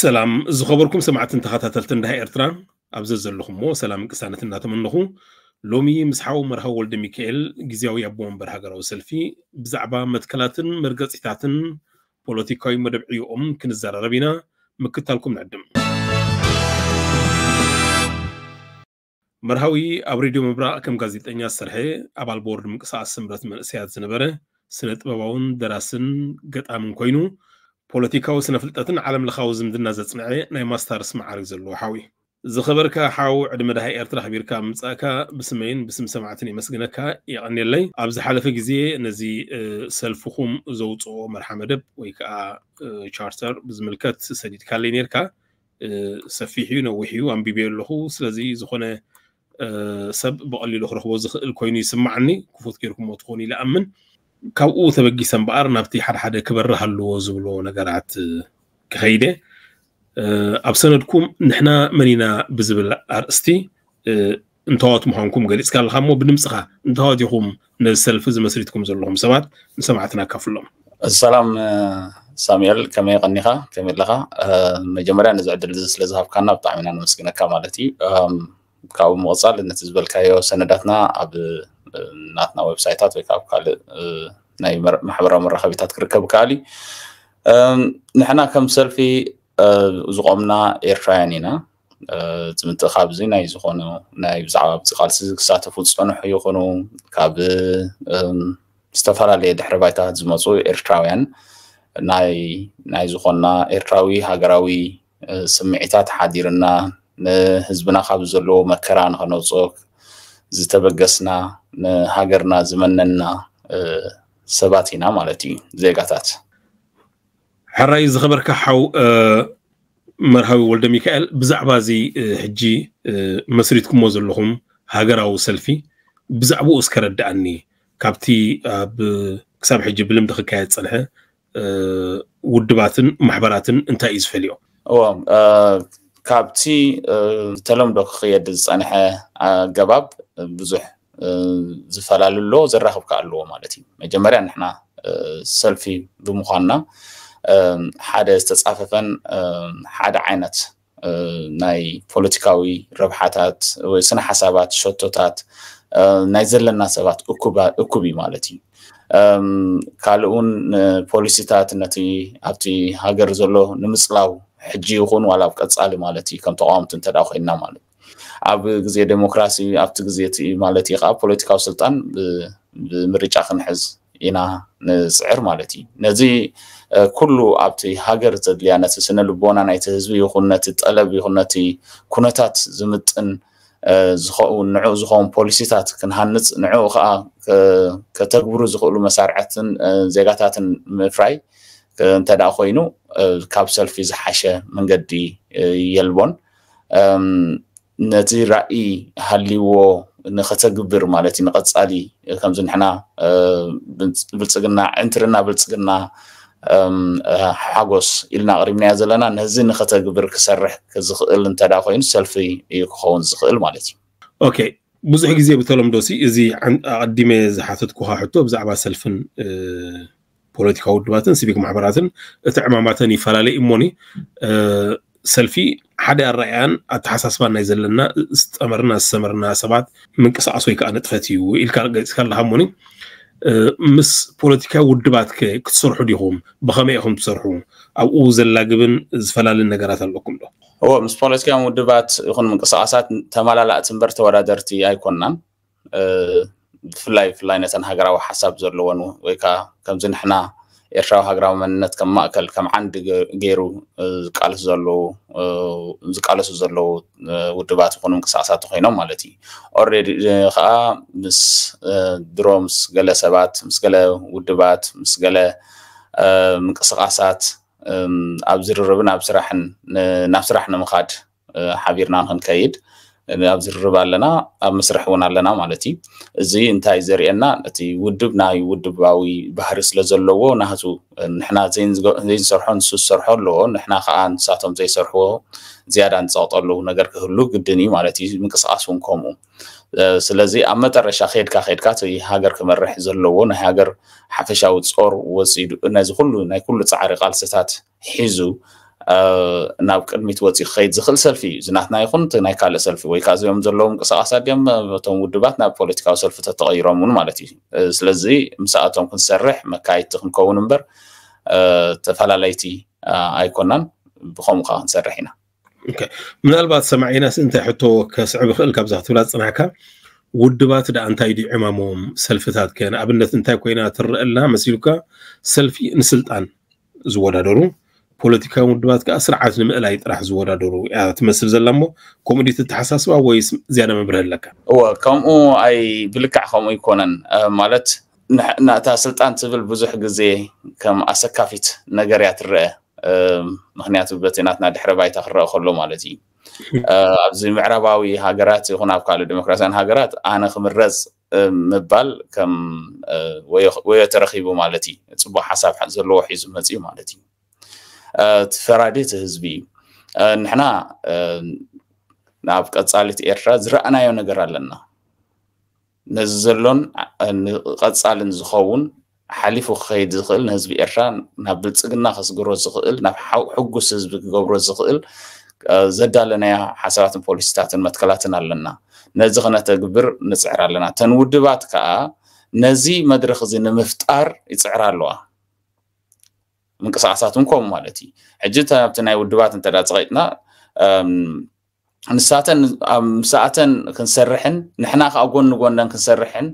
ሰላም ዝኸበርኩም ሰማዕትን ተኸታተልትን ናይ ኤርትራ ኣብዚ ዘለኹምሞ ሰላም ቅሳነት እናተመንኹ ሎሚ ምስ ሓው መርሃ ወልደ ሚካኤል ግዜያዊ ኣቦ ወንበር ሃገራዊ ሰልፊ ብዛዕባ መትከላትን መርገፂታትን ፖለቲካዊ መደብዕዮኦም ክንዘራረብ ኢና ምክታልኩም ንዕድም መርሃዊ ኣብ ሬድዮ ምብራቅ ከም ጋዜጠኛ ዝሰርሐ ኣባል ቦርድ ምንቅስቃስ ስምረት መንእሰያት ዝነበረ ስነ ጥበባውን ደራስን ገጣምን ኮይኑ ፖለቲካዊ ስነ ፍልጠትን ዓለም ለኻዊ ዝምድና ዘፅንዐ ናይ ማስታርስ መዓርግ ዘለዎ ሓዊ ዝኸበርካ ሓዊ ዕድመ ድሃይ ኤርትራ ከቢርካ ምምፃእካ ብስመይን ብስም ሰማዕትን የመስግነካ የቐኒለይ ኣብ ዝሓለፈ ግዜ ነዚ ሰልፍኹም ዘውፅኦ መርሓ መደብ ወይ ከዓ ቻርተር ብዝምልከት ሰዲድካለይ ነርካ ሰፊሕ እዩ ነዊሕ እዩ ኣንቢብዮ ኣለኹ ስለዚ ዝኾነ ሰብ ብቐሊሉ ክረክቦ ዝኽእል ኮይኑ ይስማዓኒ ክፉት ገይርኩሞ ትኾኑ ኢለ ኣምን ካብኡ ተበጊሰ እምበኣር ናብቲ ሓደ ሓደ ክበርህ ኣለዎ ዝብሎ ነገራት ክኸይደ ኣብ ሰነድኩም ንሕና መን ኢና ብዝብል ኣርእስቲ እንተዋት ምዃንኩም ገሊፅካ ኣለካ እሞ ብድምፅኻ እንተዋት ኢኹም ነዚ ሰልፊ ዝመስሪትኩም ዘለኹም ሰባት ንሰማዕትና ካፍሎም ሰላም ሳሙኤል ከመይ ቀኒኻ ከመይ ኣለካ መጀመርያ ነዚ ዕድል እዚ ስለዝሃብካና ብጣዕሚ ኢና ንመስግነካ ማለት እዩ ካብኡ ምቕፃል ነቲ ዝበልካዮ ሰነዳትና ኣብ ናትና ዌብሳይታት ወይ ከዓ ካልእ ናይ ማሕበራዊ መራኸቢታት ክርከብ ከኣል እዩ ንሕና ከም ሰልፊ ዝቆምና ኤርትራውያን ኢና እቲ ምትእኻብ እዚ ናይ ዝኾኑ ናይ ብዛዕባ ብዚ ቃልሲ ክሳተፉ ዝፀንሑ ይኹኑ ካብ ዝተፈላለየ ድሕረ ባይታት ዝመፁ ኤርትራውያን ናይ ናይ ዝኾና ኤርትራዊ ሃገራዊ ስምዒታት ሓዲርና ንህዝብና ካብ ዘለዎ መከራ ንኸነውፅኦ ዝተበገስና هاجرنا زمننا سباتينا مالتي زي قطات حرائز خبر كحو مرحبا ولد ميكائيل بزعبازي حجي مسريتكم موزل لهم هاجر او سلفي بزعبو اسكر الدعني كابتي بكساب حجي بلمدخ كايت صنحة ودباتن محبراتن انتائيز فليو او كابتي تلمدخ خيادز صنحة قباب بزح ዝፈላልሎ ዝራኽብካ ኣለዎ ማለት እዩ መጀመርያ ንሕና ሰልፊ ብምዃንና ሓደ ዝተፃፈፈን ሓደ ዓይነት ናይ ፖለቲካዊ ረብሓታት ወይ ስነ ሓሳባት ሸቶታት ናይ ዘለና ሰባት እኩብ እዩ ማለት እዩ ካልእ እውን ፖሊሲታት ነቲ ኣብቲ ሃገር ዘሎ ንምፅላው ሕጂ ይኹን ዋላ ኣብ ቀፃሊ ማለት እዩ ከም ተቃወምቲ እንተዳ ኮይና ማለት እዩ ኣብ ግዜ ዴሞክራሲ ኣብቲ ግዜ እቲ ማለት እዩ ከዓ ፖለቲካዊ ስልጣን ብምርጫ ክንሕዝ ኢና ንፅዕር ማለት እዩ ነዚ ኩሉ ኣብቲ ሃገር ዘድልያ ነቲ ስነ ልቦና ናይቲ ህዝቢ ይኹን ነቲ ጠለብ ይኹን ነቲ ኩነታት ዝምጥን ዝኸውን ንዕኡ ዝኸውን ፖሊሲታት ክንሃንፅ ንዕኡ ከዓ ከተግብሩ ዝኽእሉ መሳርዕትን ዜጋታትን ምፍራይ እንተደኣ ኮይኑ ካብ ሰልፊ ዝሓሸ መንገዲ የልቦን ነቲ ራእይ ሃልይዎ ንኸተግብር ማለት እዩ ንቐፃሊ ከምዚ ንሕና ብልፅግና ዕንትርና ብልፅግና ሓጎስ ኢልና ቅሪብናዮ ዘለና ነዚ ንኸተግብር ክሰርሕ ዝኽእል እንተዳ ኮይኑ ሰልፊ እዩ ክኸውን ዝኽእል ማለት እዩ ኦኬ ብዙሕ ግዜ ብተለምዶ እዚ ኣቐዲመ ዝሓተትኩካ ሕቶ ብዛዕባ ሰልፍን ፖለቲካዊ ውድባትን ሲቪክ ማሕበራትን እቲ ዕማማተን ይፈላለዩ እሞኒ ሰልፊ ሓደ ኣረኣያን ኣተሓሳስባና እዩ ዘለና ዝጠመርና ዝሰመርና ሰባት ምንቅስቃስ ወይ ከዓ ንጥፈት እዩ ኢልካ ገፅካ ኣለካ ሞኒ ምስ ፖለቲካዊ ውድባት ከ ክትሰርሑ ዲኹም ብከመይ ኢኹም ትሰርሑ ኣብኡ ዘላግብን ዝፈላለን ነገራት ኣለኩም ዶ እዎ ምስ ፖለቲካዊ ውድባት ይኹን ምንቅስቃሳት ተመላላእቲ እምበር ተወዳደርቲ ኣይኮንናን ብፍላይ ብፍላይ ነተን ሃገራዊ ሓሳብ ዘለዎን ወይ ከዓ ከምዚ ንሕና ኤርትራዊ ሃገራዊ መንነትከም ማእከል ከም ዓንዲ ገይሩ ዝቃለሱ ዘለው ዝቃለሱ ዘለው ውድባት ይኹኑ ምንቅስቃሳት ኮይኖም ማለት እዩ ኦልሬዲ ከዓ ምስ ድሮ ምስ ገለ ሰባት ምስ ገለ ውድባት ምስ ገለ ምንቅስቃሳት ኣብ ዝርርብን ኣብ ስራሕን ናብ ስራሕ ንምኻድ ሓቢርና ንክንከይድ ኣብ ዝርርብ ኣለና ኣብ ምስራሕ እውን ኣለና ማለት እዩ እዚ እንታይ ዘርእየና እቲ ውድብ ናይ ውድባዊ ባህሪ ስለ ዘለዎ ናህቱ ንሕና ዘይንሰርሖ ንሱ ዝሰርሖ ኣለዎ ንሕና ከዓ ንሳቶም ዘይሰርሕዎ ዝያዳ ንፀቕጠሉ ነገር ክህሉ ግድን እዩ ማለት እዩ ምንቅስቃስ እውን ከምኡ ስለዚ ኣብ መጨረሻ ከድካ ከድካ እቲ ሃገር ክመርሕ ዘለዎ ናይ ሃገር ሓፈሻዊ ፆር ወፂዱ ነዚ ኩሉ ናይ ኩሉ ፃዕሪ ቃልስታት ሒዙ ናብ ቅድሚት ወፂእ ክኸይድ ዝኽእል ሰልፊ እዩ ዝናትና ይኹን እቲ ናይ ካልእ ሰልፊ ወይ ከዓ እዚኦም ዘለዎም እንቅስቃሳት ድዮም እቶም ውድባት ናብ ፖለቲካዊ ሰልፍታት ተቐይሮም እውን ማለት እዩ ስለዚ ምስኣቶም ክንሰርሕ መካየድቲ ክንከውን እምበር ተፈላለይቲ ኣይኮናን ብከምኡ ከዓ ክንሰርሕ ኢና ምናልባት ሰማዒናስ እንታይ ሕቶ ከስዕብ ይኽእል ካብዛ ክትብላ ዝፅናሕካ ውድባት ዳ እንታይ ድዩ ዕማሞም ሰልፍታት ከ ንኣብነት እንታይ ኮይና ትረአ ኣላ መሲሉካ ሰልፊ ንስልጣን ዝወዳደሩ ፖለቲካዊ ውድባት ከዓ ስርዓት ንምእላይ ጥራሕ ዝወዳደሩ እያ ትመስል ዘላ እሞ ከምኡ ዲ ትተሓሳስባ ወይስ ዝያዳ መብርህ ኣለካ ከምኡ ኣይ ብልካዕ ከምኡ ይኮነን ማለት ናእታ ስልጣን ትብል ብዙሕ ግዜ ከም ኣሰካፊት ነገር እያ ትርአ ምክንያቱ በቲ ናትና ድሕረ ባይታ ክረአ ከሎ ማለት እዩ ኣብዚ ምዕራባዊ ሃገራት ይኹን ኣብ ካልእ ዲሞክራስያን ሃገራት ኣነ ክምረፅ ምባል ከም ወዮ ተረኪቡ ማለት እዩ ፅቡቅ ሓሳብ ዘለዎ ሒዙ መፅኡ ማለት እዩ تفرادیت حزبی نحنا نابق اتصالت ایرا زرقنا یا نگرالنا نزلون اتصالن زخون حلف خيد زقل نهزب إيران نبلت سجن نخس جروز زقل نحو حجوس نهزب جبروز زقل زد لنا حسابات البوليسات المتكلاتنا لنا نزغنا تجبر نسعر لنا تنود بعد كأ نزي مدرخ زين مفتار يسعر الله ምንቅስቃሳት እንኮም ማለት እዩ ሕጂ ኣብቲ ናይ ውድባት እንተዳ ፀቂጥና ንሳተን ምስኣተን ክንሰርሕን ንሕና ከዓ ጎኒ ጎነን ክንሰርሕን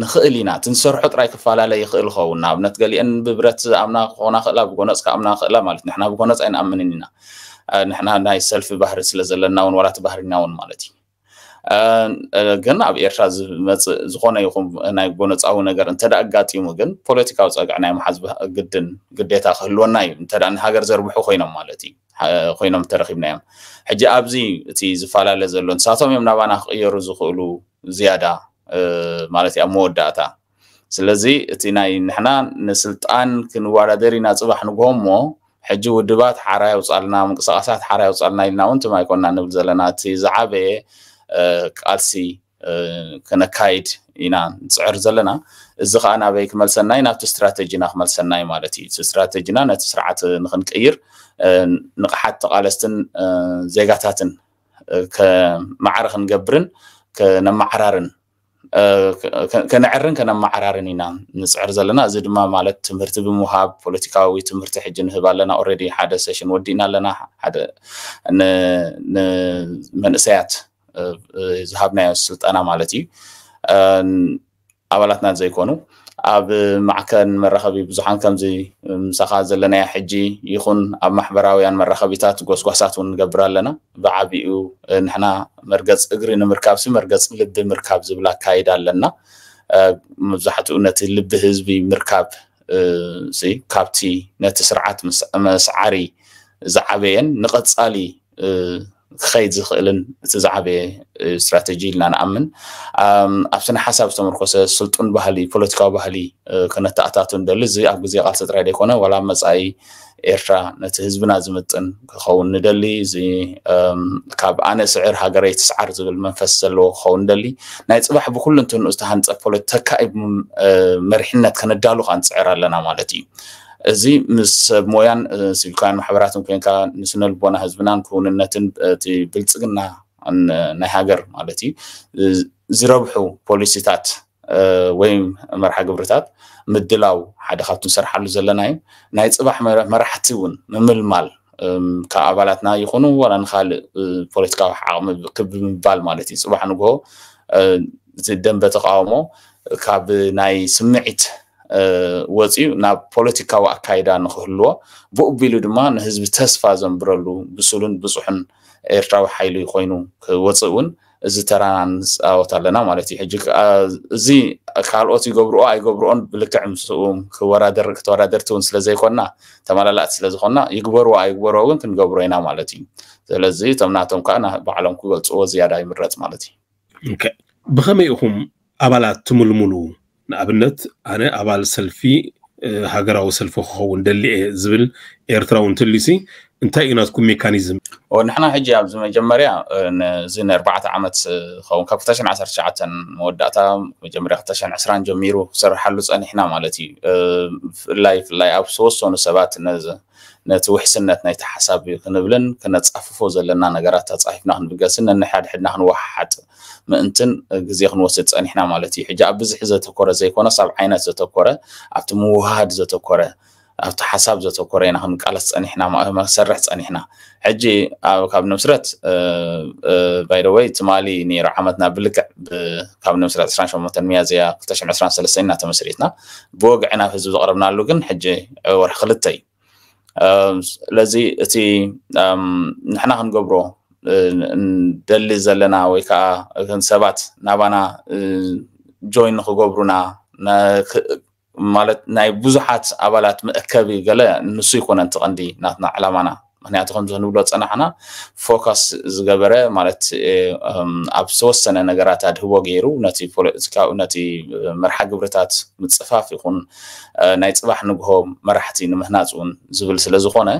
ንኽእል ኢና ትንሰርሖ ጥራይ ክፈላለየ ይኽእል ይኸውን ንኣብነት ገሊአን ብብረት ዝኣምና ክኾና ክእላ ብጎነፅ ክኣምና ክእላ ማለት ንሕና ብጎነፅ ኣይንኣምንን ኢና ንሕና ናይ ሰልፊ ባህሪ ስለ ዘለና እውን ወላቲ ባህሪና እውን ማለት እዩ ግን ኣብ ኤርትራ ዝመፅእ ዝኾነ ይኹም ናይ ጎነፃዊ ነገር እንተደ ኣጋጢሙ ግን ፖለቲካዊ ፀግዕ ናይ መሓዝ ግድን ግዴታ ክህልወና እዩ እንተ ንሃገር ዘርብሑ ኮይኖም ማለት እዩ ኮይኖም ተረኪብና እዮም ሕጂ ኣብዚ እቲ ዝፈላለ ዘሎ ንሳቶም እዮም ናባና ክቅየሩ ዝኽእሉ ዝያዳ ማለት እዩ ኣብ መወዳእታ ስለዚ እቲ ናይ ንሕና ንስልጣን ክንወዳደር ኢና ፅባሕ ንግሆ ሞ ሕጂ ውድባት ሓራይ ኣውፃልና ምንቅስቃሳት ሓራይ ኣውፃልና ኢልና እውን ትማ ይኮንና ንብል ዘለና እቲ ዝዓበየ كالسي كنكايد إنا نصعر زلنا زخانا بيك ملسنا إنا تو استراتيجينا ملسنا مالتي تو استراتيجينا نت سرعة نخن كير نقحت قالستن إنا نصعر زلنا زيد ما مالت تمرت بمهاب بوليتيكاوي تمرت حجن هبال لنا أوريدي حدا سيشن ودينا لنا حدا من ن... ዝሃብናዮ ስልጠና ማለት እዩ ኣባላትና ዘይኮኑ ኣብ ማዕከን መራኸቢ ብዙሓን ከምዚ ምሳኻ ዘለናያ ሕጂ ይኹን ኣብ ማሕበራውያን መራኸቢታት ጎስጓሳት እውን ንገብር ኣለና ብዓብኡ ንሕና መርገፅ እግሪ ንምርካብ ሲ መርገፅ ልቢ ምርካብ ዝብል ኣካይድ ኣለና መብዛሕትኡ ነቲ ልቢ ህዝቢ ምርካብ ካብቲ ነቲ ስርዓት መስዓሪ ዝዓበየን ንቐፃሊ ክኸይድ ዝኽእልን እቲ ዝዓበየ ስትራቴጂ ኢልና ንኣምን ኣብ ስነ ሓሳብ ዝተመርኮሰ ስልጡን ባህሊ ፖለቲካዊ ባህሊ ክነተኣታቱ ንደሊ እዚ ኣብ ግዜ ቃልሲ ጥራይ ደይኮነ ዋላ መፃኢ ኤርትራ ነቲ ህዝብና ዝምጥን ክኸውን ንደሊ እዚ ካብ ኣነ ስዕር ሃገረይ ትስዓር ዝብል መንፈስ ዘለዎ ክኸውን ንደሊ ናይ ፅባሕ ብኩሉ እንትንኡ ዝተሃንፀ ተካኢ መሪሕነት ከነዳሉ ከዓ ንፅዕር ኣለና ማለት እዩ እዚ ምስ ሰብ ሞያን ሲቪካውያን ማሕበራትን ኮንካ ንስነ ልቦና ህዝብናን ክውንነትን እቲ ብልፅግና ናይ ሃገር ማለት እዩ ዝረብሑ ፖሊሲታት ወይ መርሓ ግብርታት ምድላው ሓደ ካብቲ ንሰርሓሉ ዘለና እዩ ናይ ፅባሕ መራሕቲ እውን ምምልማል ካብ ኣባላትና ይኹኑ ዋላ ንካልእ ፖለቲካዊ ዓቕሚ ክብምባል ማለት እዩ ፅባሕ ንግሆ እቲ ደንበ ተቃውሞ ካብ ናይ ስምዒት ወፂኡ ናብ ፖለቲካዊ ኣካይዳ ንክህልዎ ብኡ ቢሉ ድማ ንህዝቢ ተስፋ ዘንብረሉ ብስሉን ብፁሕን ኤርትራዊ ሓይሊ ኮይኑ ክወፅእ እውን እዚ ተራና ንፃወት ኣለና ማለት እዩ ሕጂ እዚ ካልኦት ይገብርኦ ኣይገብርኦን ብልክዕ ምስኡ ክተወዳደርቲ እውን ስለዘይኮንና ተመላላእቲ ስለዝኮንና ይግበርዎ ኣይግበርዎ እውን ክንገብሮ ኢና ማለት እዩ ስለዚ እቶም ናቶም ከዓ ባዕሎም ክገልፅዎ ዝያዳ ይምረፅ ማለት እዩ ብከመይ ኢኹም ኣባላት ትምልምሉ ንኣብነት ኣነ ኣባል ሰልፊ ሃገራዊ ሰልፊ ክኸውን ደሊ እየ ዝብል ኤርትራ እውን ትልሲ እንታይ እዩ ናትኩም ሜካኒዝም ንሕና ሕጂ ኣብዚ መጀመርያ እዚ ንኣርባዕተ ዓመት ክኸውን ካብ 219 መወዳእታ መጀመርያ 220 ጀሚሩ ክሰርሓሉ ፀኒሕና ማለት እዩ ፍላይ ፍላይ ኣብ ዝተወሰኑ ሰባት ነቲ ውሕስነት ናይቲ ሓሳብ ክንብልን ክነፃፍፎ ዘለና ነገራት ተፃሒፍና ክንብገስን ነንሓድሕድና ክንወሓሓጥ ምእንትን ግዜ ክንወስድ ፀኒሕና ማለት እዩ ሕጂ ኣብ ብዝሕ ዘተኮረ ዘይኮነስ ኣብ ዓይነት ዘተኮረ ኣብቲ ምውሃድ ዘተኮረ ኣብቲ ሓሳብ ዘተኮረ ኢና ክንቃለስ ፀኒሕና መሰርሕ ፀኒሕና ሕጂ ካብ ንምስረት ባይ ደ ወይ ትማሊ ነይሩ ዓመትና ብልክዕ ካብ ንምስረት 28 ሚያዝያ 2023 ኢና ተመስሪትና ብወግዒ ናብ ህዝቢ ዘቕረብናሉ ግን ሕጂ ወርሒ ክልተ እዩ ስለዚ እቲ ንሕና ክንገብሮ እንደሊ ዘለና ወይ ከዓ ሰባት ናባና ጆይን ንክገብሩና ማለት ናይ ብዙሓት ኣባላት መእከቢ ገለ ንሱ ይኮነ እቲ ቀንዲ ናትና ዕላማና ምክንያቱ ከም ክንብሎ ፀናሕና ፎካስ ዝገበረ ማለት ኣብ ዝተወሰነ ነገራት ኣድህቦ ገይሩ ነቲ ፖለቲካዊ ነቲ መርሓ ግብርታት ምፅፋፍ ይኹን ናይ ፅባሕ ንግሆ መራሕቲ ንምህናፅ እውን ዝብል ስለ ዝኾነ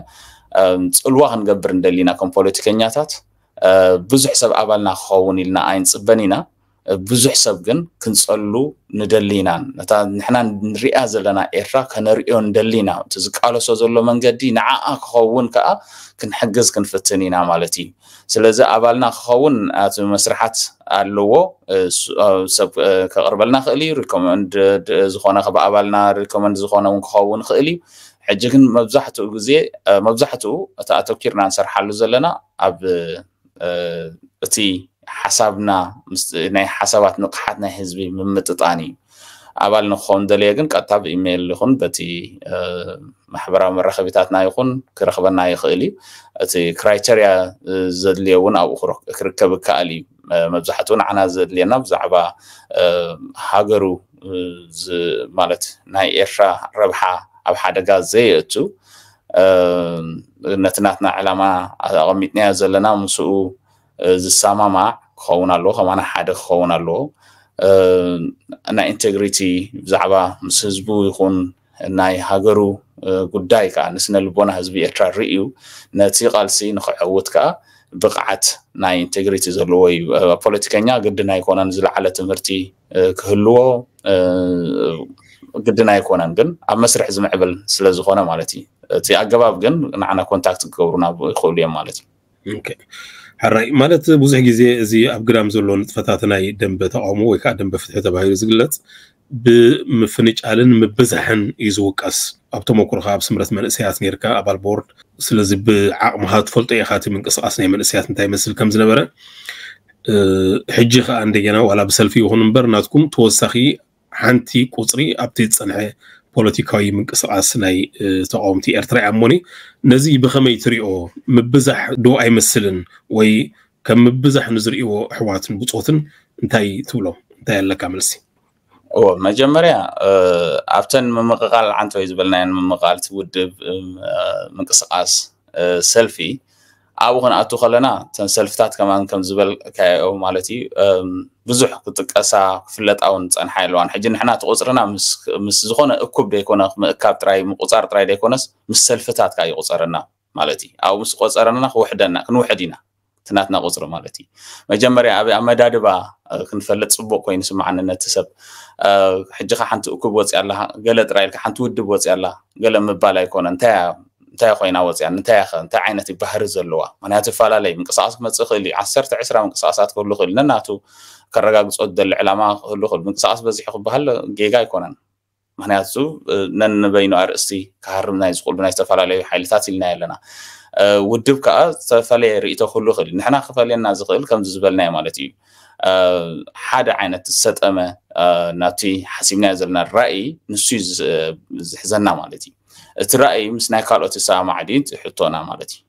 ፅልዋ ክንገብር ንደሊና ከም ፖለቲከኛታት ብዙሕ ሰብ ኣባልና ክኸውን ኢልና ኣይንፅበን ኢና ብዙሕ ሰብ ግን ክንፀሉ ንደሊ ኢና ነታ ንሕና ንሪኣ ዘለና ኤርትራ ከነሪዮ ንደሊ ኢና እቲ ዝቃለሶ ዘሎ መንገዲ ንዓኣ ክኸውን ከዓ ክንሕግዝ ክንፍትን ኢና ማለት እዩ ስለዚ ኣባልና ክኸውን ኣቲ መስራሓት ኣለዎ ሰብ ከቅርበልና ክእል እዩ ሪኮመንድ ዝኮነ ብኣባልና ሪኮመንድ ዝኮነ እውን ክኸውን ክእል እዩ ሕጂ ግን መብዛሕትኡ ግዜ መብዛሕትኡ እቲ ኣተኪርና ንሰርሓሉ ዘለና ኣብ እቲ حسابنا ناي حسابات نقحات ناي حزبي ممتطاني أبال نخون دليغن كتاب إيميل لخون بتي محبرا مرخبتات نايخون كرخبا نايخيلي أتي كرايتريا زدليون أو أخرى كركب كالي مبزحتون عنا زدلينا بزعبا هاجرو ز مالت ناي إرشا ربحا أو حدقا زيئتو نتناتنا علامة أغميتنا زلنا مسؤو ዝሰማማዕ ክኸውን ኣለዎ ከምኣነ ሓደ ክኸውን ኣለዎ ናይ ኢንቴግሪቲ ብዛዕባ ምስ ህዝቡ ይኹን ናይ ሃገሩ ጉዳይ ከዓ ንስነ ልቦና ህዝቢ ኤርትራ ርእዩ ነቲ ቃልሲ ንክዕውት ከዓ ብቕዓት ናይ ኢንቴግሪቲ ዘለዎ እዩ ፖለቲከኛ ግድን ኣይኮነን ዝለዓለ ትምህርቲ ክህልዎ ግድን ኣይኮነን ግን ኣብ መስርሕ ዝምዕብል ስለ ዝኾነ ማለት እዩ እቲ ኣገባብ ግን ንዓና ኮንታክት ክገብሩና ይኽእሉ እዮም ማለት እዩ ሓራይ ማለት ብዙሕ ግዜ እዚ ኣብ ግዳም ዘሎ ንጥፈታት ናይ ደንበ ተቃውሞ ወይ ከዓ ደንበ ፍትሒ ተባሂሉ ዝግለፅ ብምፍንጫልን ምብዛሕን እዩ ዝውቀስ ኣብ ተመክሮካ ኣብ ስምረት መንእሰያት ነርካ ኣባል ቦርድ ስለዚ ብዓቕምካ ትፈልጦ ኢካ እቲ ምንቅስቃስ ናይ መንእሰያት እንታይ መስል ከም ዝነበረ ሕጂ ከዓ እንደገና ዋላ ብሰልፊ ይኹን እምበር ናትኩም ተወሳኺ ሓንቲ ቁፅሪ ኣብቲ ዝፀንሐ ፖለቲካዊ ምንቅስቃስ ናይ ተቃውምቲ ኤርትራ እያሞኒ ነዚ ብኸመይ ትሪኦ ምብዛሕ ዶ ኣይመስልን ወይ ከም ምብዛሕ ንዝርእዎ ኣሕዋትን ብፆትን እንታይ ትብሎ እንታይ ኣለካ መልሲ መጀመርያ ኣብተን ምምቕቃል ዓንተ ወይ ዝበልናየን ምምቕቃል ትውድብ ምንቅስቃስ ሰልፊ ኣብኡ ክንኣቱ ከለና እተን ሰልፍታት ከማን ከም ዝበልካዮ ማለት እዩ ብዙሕ ክጥቀሳ ክፍለጣ እውን ፀንሓ ኣለዋን ሕጂ ንሕና ትቁፅርና ምስ ዝኾነ እኩብ ደይኮነ ምእካብ ጥራይ ምቁፃር ጥራይ ደይኮነስ ምስ ሰልፍታትካ ይቁፀረና ማለት እዩ ኣብኡ ምስ ቆፀረና ክውሕደና ክንውሕድ ኢና ትናትና ቁፅሪ ማለት እዩ መጀመርያ ኣብ ኣመዳድባ ክንፈልጥ ፅቡቅ ኮይኑ ስማዓኒ ነቲ ሰብ ሕጂካ ሓንቲ እኩብ ወፂ ኣላ ገለ ጥራይ ኢልካ ሓንቲ ውድብ ወፂ ኣላ ገለ ምባል ኣይኮነ እንታይ انتهى خوينا وزيان انتهى خ انتهى عينتي بحر زلوا من هاتو فلا لي من قصاص ما تخلي عسرت عسرة من قصاصات كله خل نناتو كرجع قص قد العلماء كله خل من قصاص بس يحب بهلا جيجا يكونن من هاتو نن بينو أرسي كهرم نايز قول بنايز تفلا لي حالتات اللي نايلنا ودب كأ تفلا ريتو كله خل نحنا خفلا نازخ كم زبل نايم على تيب أه حاد عينة السد أما أه ناتي حسيب نازلنا الرأي نسيز أه زحزنا مالتي እቲ ራእይ ምስ ናይ ካልኦት ይሰማዕ ድዩ ሕቶና ማለት እዩ